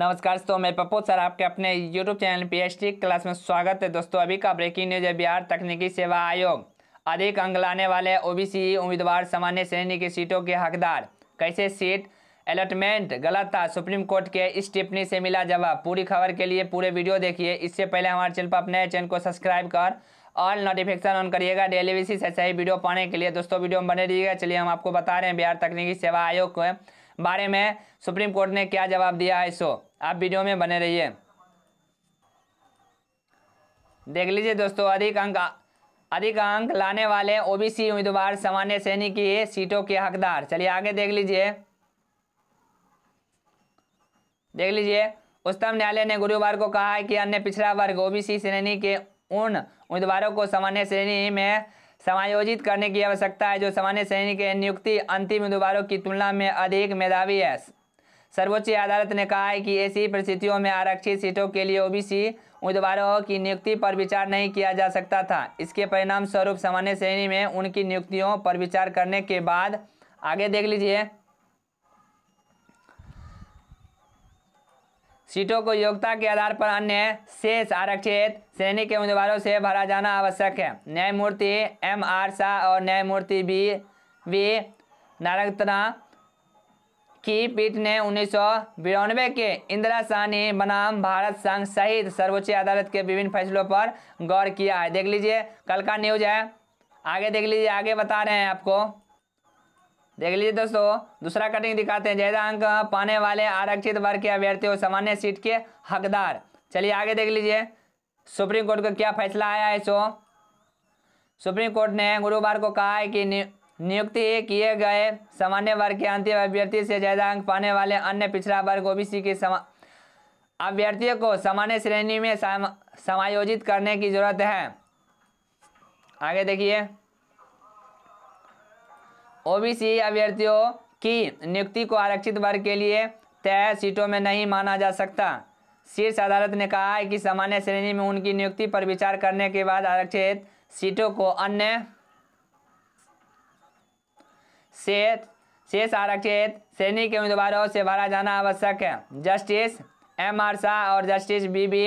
नमस्कार दोस्तों मैं पप्पू सर आपके अपने YouTube channel P H class में स्वागत है दोस्तों अभी का ब्रेकिंग न्यूज है बिहार तकनीकी सेवा आयोग अधिक अंग लाने वाले ओबीसी उम्मीदवार सामान्य श्रेणी की सीटों के हकदार कैसे सीट अलॉटमेंट गलत था सुप्रीम कोर्ट के इस टिप्पणी से मिला जवाब पूरी खबर के लिए पूरे वीडियो देखिए इससे पहले हमारे चैनल पर अपने चैनल को सब्सक्राइब कर ऑल नोटिफिकेशन ऑन करिएगा डेली बेसिस ऐसे ही वीडियो पाने के लिए दोस्तों वीडियो में बने रहिएगा चलिए हम आपको बता रहे हैं बिहार तकनीकी सेवा आयोग को बारे में सुप्रीम कोर्ट ने क्या जवाब दिया है सो आप वीडियो में बने रहिए देख लीजिए दोस्तों अधिक अंक अधिक अंक लाने वाले ओबीसी उम्मीदवार सामान्य श्रेणी की सीटों के हकदार चलिए आगे देख लीजिए देख लीजिए उच्चतम न्यायालय ने गुरुवार को कहा है कि अन्य पिछड़ा वर्ग ओबीसी श्रेणी के उन उम्मीदवारों को सामान्य श्रेणी में समायोजित करने की आवश्यकता है जो सामान्य श्रेणी के नियुक्ति अंतिम उम्मीदवारों की तुलना में अधिक मेधावी है सर्वोच्च अदालत ने कहा है कि ऐसी परिस्थितियों में आरक्षित सीटों के लिए ओबीसी उम्मीदवारों की नियुक्ति पर विचार नहीं किया जा सकता था इसके परिणाम स्वरूप सामान्य श्रेणी में उनकी नियुक्तियों पर विचार करने के बाद आगे देख लीजिए सीटों को योग्यता के आधार पर अन्य शेष आरक्षित श्रेणी के उम्मीदवारों से भरा जाना आवश्यक है न्यायमूर्ति एम आर शाह और न्यायमूर्ति बी वी नारंगतना की पीठ ने उन्नीस के इंदिरा सानी बनाम भारत संघ सहित सर्वोच्च अदालत के विभिन्न फैसलों पर गौर किया है देख लीजिए कल का न्यूज है आगे देख लीजिए आगे बता रहे हैं आपको देख लीजिए दोस्तों दूसरा कटिंग दिखाते हैं ज्यादा अंक पाने वाले आरक्षित वर्ग के अभ्यर्थी और सामान्य सीट के हकदार चलिए आगे देख लीजिए सुप्रीम कोर्ट का क्या फैसला आया है सो सुप्रीम कोर्ट ने गुरुवार को कहा है कि नियुक्ति किए गए सामान्य वर्ग के अंतिम अभ्यर्थी से ज्यादा अंक पाने वाले अन्य पिछड़ा वर्ग ओबीसी के अभ्यर्थियों को सामान्य श्रेणी में समायोजित करने की जरूरत है आगे देखिए ओबीसी अभ्यर्थियों की नियुक्ति को आरक्षित वर्ग के लिए तय सीटों में नहीं माना जा सकता शीर्ष अदालत ने कहा है कि सामान्य श्रेणी में उनकी नियुक्ति पर विचार करने के बाद आरक्षित सीटों को अन्य से शेष आरक्षित श्रेणी के उम्मीदवारों से भरा जाना आवश्यक है जस्टिस एम आर शाह और justice B B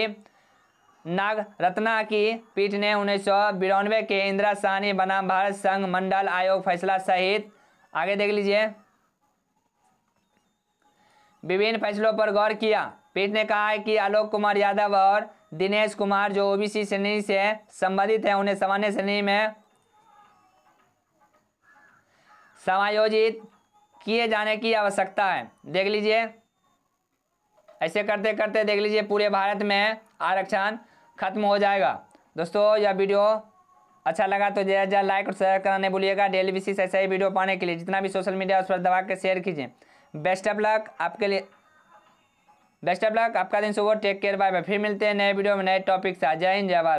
Nagarathna की पीठ ने उन्नीस के इंदिरा सहनी बनाम भारत संघ मंडल आयोग फैसला सहित आगे देख लीजिए विभिन्न फैसलों पर गौर किया पीठ ने कहा है कि आलोक कुमार यादव और दिनेश कुमार जो ओबीसी श्रेणी से संबंधित है उन्हें सामान्य श्रेणी में समायोजित किए जाने की आवश्यकता है देख लीजिए ऐसे करते करते देख लीजिए पूरे भारत में आरक्षण खत्म हो जाएगा दोस्तों यह वीडियो अच्छा लगा तो जय लाइक और शेयर कराने भूलिएगा डेली बेसिस ऐसे ही वीडियो पाने के लिए जितना भी सोशल मीडिया उस पर दबा के शेयर कीजिए बेस्ट ऑफ लक आपके लिए बेस्ट ऑफ लक आपका दिन सुबह टेक केयर बाय बाय फिर मिलते हैं नए वीडियो में नए टॉपिक से जय हिंद जय भारत